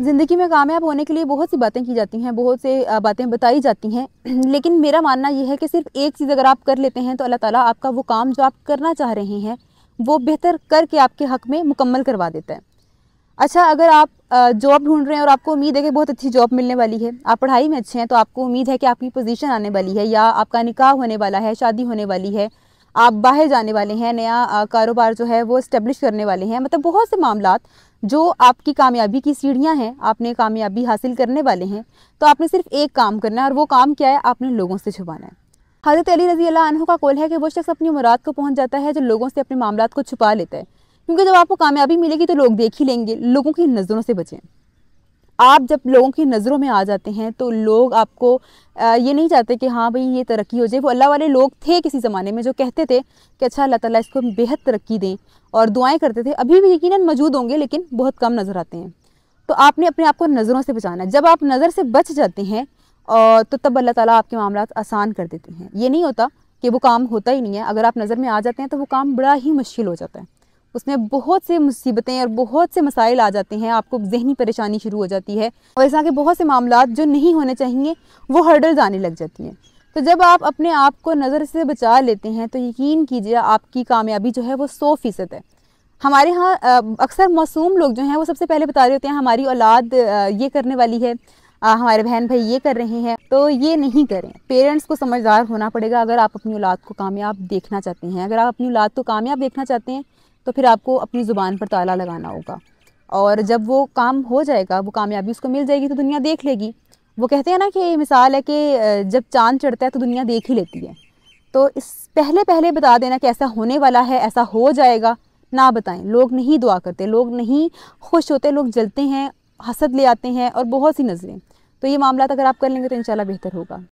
ज़िंदगी में कामयाब होने के लिए बहुत सी बातें की जाती हैं बहुत से बातें बताई जाती हैं लेकिन मेरा मानना यह है कि सिर्फ एक चीज़ अगर आप कर लेते हैं तो अल्लाह ताला आपका वो काम जो आप करना चाह रहे हैं वो बेहतर करके आपके हक़ में मुकम्मल करवा देता है अच्छा अगर आप जॉब ढूंढ रहे हैं और आपको उम्मीद है कि बहुत अच्छी जॉब मिलने वाली है आप पढ़ाई में अच्छे हैं तो आपको उम्मीद है कि आपकी पोजीशन आने वाली है या आपका निकाह होने वाला है शादी होने वाली है आप बाहर जाने वाले हैं नया कारोबार जो है वो इस्टेब्लिश करने वाले हैं मतलब बहुत से मामला जो आपकी कामयाबी की सीढ़ियाँ हैं आपने कामयाबी हासिल करने वाले हैं तो आपने सिर्फ एक काम करना है और वो काम क्या है आपने लोगों से छुपाना है हज़रत अली रजी अल्लाह का कौल है कि वो शख्स अपनी मुराद को पहुंच जाता है जो लोगों से अपने मामला को छुपा लेता है क्योंकि जब आपको कामयाबी मिलेगी तो लोग देख ही लेंगे लोगों की नज़रों से बचें आप जब लोगों की नज़रों में आ जाते हैं तो लोग आपको ये नहीं चाहते कि हाँ भाई ये तरक्की हो जाए वो अल्लाह वाले लोग थे किसी ज़माने में जो कहते थे कि अच्छा अल्लाह ताला इसको बेहद तरक्की दें और दुआएं करते थे अभी भी यकीन मौजूद होंगे लेकिन बहुत कम नज़र आते हैं तो आपने अपने आप को नज़रों से बचाना है जब आप नज़र से बच जाते हैं और तो तब अल्लाह ताला आपके मामला आसान कर देते हैं ये नहीं होता कि वो काम होता ही नहीं है अगर आप नज़र में आ जाते हैं तो वो काम बड़ा ही मुश्किल हो जाता है उसमें बहुत से मुसीबतें और बहुत से मसाइल आ जाते हैं आपको जहनी परेशानी शुरू हो जाती है और इस तरह के बहुत से मामला जो नहीं होने चाहिए वो हर्डल्स आने लग जाती हैं तो जब आप अपने आप को नज़र से बचा लेते हैं तो यकीन कीजिए आपकी कामयाबी जो है वो सौ फ़ीसद है हमारे यहाँ अक्सर मासूम लोग जो हैं वो सबसे पहले बता रहे होते हैं हमारी औलाद ये करने वाली है आ, हमारे बहन भाई ये कर रहे हैं तो ये नहीं करें पेरेंट्स को समझदार होना पड़ेगा अगर आप अपनी औलाद को कामयाब देखना चाहते हैं अगर आप अपनी औलाद को कामयाब देखना चाहते हैं तो फिर आपको अपनी ज़ुबान पर ताला लगाना होगा और जब वो काम हो जाएगा वो कामयाबी उसको मिल जाएगी तो दुनिया देख लेगी वो कहते हैं ना कि मिसाल है कि जब चांद चढ़ता है तो दुनिया देख ही लेती है तो इस पहले पहले बता देना कि ऐसा होने वाला है ऐसा हो जाएगा ना बताएं लोग नहीं दुआ करते लोग नहीं खुश होते लोग जलते हैं हसद ले आते हैं और बहुत सी नज़रें तो ये मामला अगर आप कर लेंगे तो इन बेहतर होगा